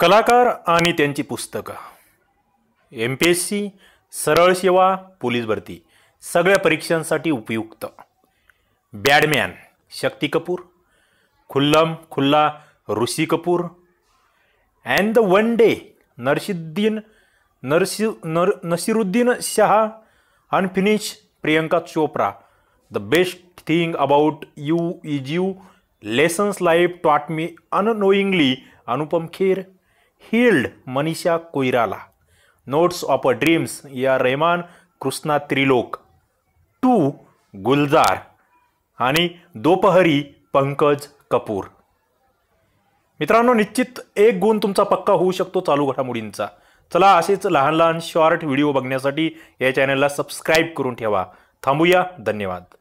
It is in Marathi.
कलाकार आणि त्यांची पुस्तकं एम पी एस सी सरळ सेवा पोलीस भरती सगळ्या परीक्षांसाठी उपयुक्त बॅडमॅन शक्ती Kapoor Khullam Khulla Rishi Kapoor and the one day नरसिद्दीन नरसि नर Naseeruddin Shah unfinish Priyanka Chopra the best thing about you is you lessons life taught me unknowingly Anupam Kher healed Manisha Koirala notes of a dreams या रेमान कृष्णा त्रिलोक टू गुलजार आणि दोपहरी पंकज कपूर मित्रांनो निश्चित एक गुण तुमचा पक्का होऊ शकतो चालू घडामोडींचा चला असेच लहान लहान शॉर्ट व्हिडिओ बघण्यासाठी या चॅनलला सबस्क्राईब करून ठेवा थांबूया धन्यवाद